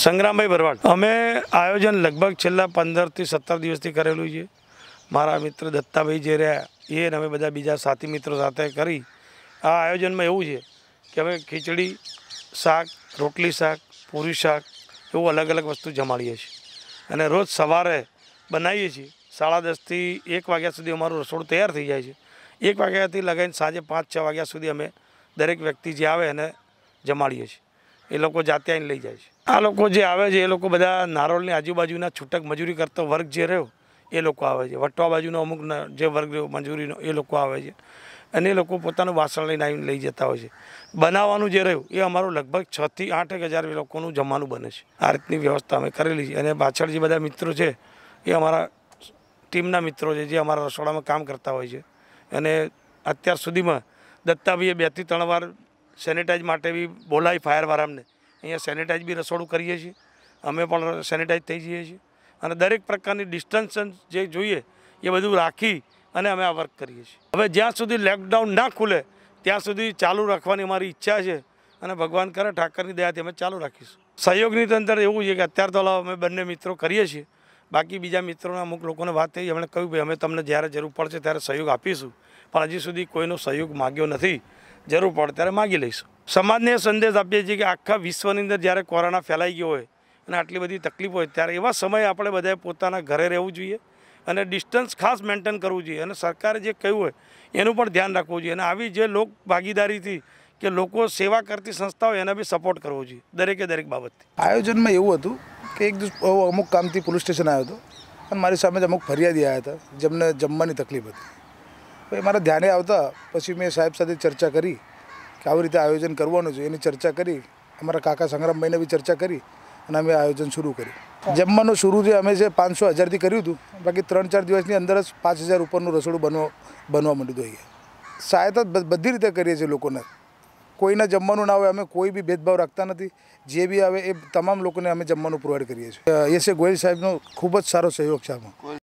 સંગ્રામભાઈ ભરવાડ અમે આયોજન લગભગ છેલ્લા પંદરથી સત્તર દિવસથી કરેલું છે મારા મિત્ર દત્તાભાઈ જે રહ્યા એ અમે બધા બીજા સાથી મિત્રો સાથે કરી આ આયોજનમાં એવું છે કે અમે ખીચડી શાક રોટલી શાક પૂરી શાક એવું અલગ અલગ વસ્તુ જમાડીએ છીએ અને રોજ સવારે બનાવીએ છીએ સાડા દસથી એક વાગ્યા સુધી અમારું રસોડું તૈયાર થઈ જાય છે એક વાગ્યાથી લગાવીને સાંજે પાંચ છ વાગ્યા સુધી અમે દરેક વ્યક્તિ જે આવે એને જમાડીએ છીએ એ લોકો જાતે આવીને લઈ જાય છે આ લોકો જે આવે છે એ લોકો બધા નારોલની આજુબાજુના છૂટક મજૂરી કરતો વર્ગ જે રહ્યો એ લોકો આવે છે વટવા બાજુનો અમુક જે વર્ગ રહ્યો મજૂરીનો એ લોકો આવે છે અને એ લોકો પોતાનું વાસણ લઈને આવીને લઈ જતા હોય છે બનાવવાનું જે રહ્યું એ અમારું લગભગ છથી આઠ એક હજાર લોકોનું જમવાનું બને છે આ રીતની વ્યવસ્થા અમે કરેલી છે અને પાછળ જે બધા મિત્રો છે એ અમારા ટીમના મિત્રો છે જે અમારા રસોડામાં કામ કરતા હોય છે અને અત્યાર સુધીમાં દત્તાભાઈએ બેથી ત્રણ વાર સેનિટાઈઝ માટે બી બોલાવી ફાયરવાળામને અહીંયા સેનિટાઈઝ બી રસોડું કરીએ છીએ અમે પણ સેનિટાઈઝ થઈ જઈએ છીએ અને દરેક પ્રકારની ડિસ્ટન્સન જે જોઈએ એ બધું રાખી અને અમે આ વર્ક કરીએ છીએ હવે જ્યાં સુધી લોકડાઉન ના ખુલે ત્યાં સુધી ચાલુ રાખવાની અમારી ઈચ્છા છે અને ભગવાન કરે ઠાકરની દયાથી અમે ચાલુ રાખીશું સહયોગની અંદર એવું છે કે અત્યાર તો અમે બંને મિત્રો કરીએ છીએ બાકી બીજા મિત્રોના અમુક લોકોને વાત થઈ એમણે કહ્યું ભાઈ અમે તમને જ્યારે જરૂર પડશે ત્યારે સહયોગ આપીશું પણ હજી સુધી કોઈનો સહયોગ માગ્યો નથી જરૂર પડે ત્યારે માગી લઈશું સમાજને સંદેશ આપીએ છીએ કે આખા વિશ્વની અંદર જ્યારે કોરોના ફેલાઈ ગયો હોય અને આટલી બધી તકલીફ હોય ત્યારે એવા સમયે આપણે બધાએ પોતાના ઘરે રહેવું જોઈએ અને ડિસ્ટન્સ ખાસ મેન્ટેન કરવું જોઈએ અને સરકારે જે કહ્યું હોય એનું પણ ધ્યાન રાખવું જોઈએ અને આવી જે લોક ભાગીદારીથી કે લોકો સેવા કરતી સંસ્થાઓ એને બી સપોર્ટ કરવો જોઈએ દરેકે દરેક બાબતથી આયોજનમાં એવું હતું કે એક દિવસ અમુક કામથી પોલીસ સ્ટેશન આવ્યો હતો અને મારી સામે જ અમુક ફરિયાદી આવ્યા હતા જેમને જમવાની તકલીફ હતી એ મારા ધ્યાને આવતા પછી મેં સાહેબ સાથે ચર્ચા કરી કે આવી રીતે આયોજન કરવાનું છે એની ચર્ચા કરી અમારા કાકા સંગ્રામભાઈને બી ચર્ચા કરી અને અમે આયોજન શરૂ કર્યું જમવાનું શરૂ જે અમે જે પાંચસો હજારથી કર્યું હતું બાકી ત્રણ ચાર દિવસની અંદર જ પાંચ હજાર ઉપરનું રસોડું બનવા બનવા માંડ્યું હતું અહીંયા સહાયતા બધી રીતે કરીએ છીએ લોકોને કોઈના જમવાનું ના હોય અમે કોઈ બી ભેદભાવ રાખતા નથી જે બી આવે એ તમામ લોકોને અમે જમવાનું પ્રોવાઈડ કરીએ છીએ એસ એસે ગોયલ સાહેબનો ખૂબ જ સારો સહયોગ છે આમાં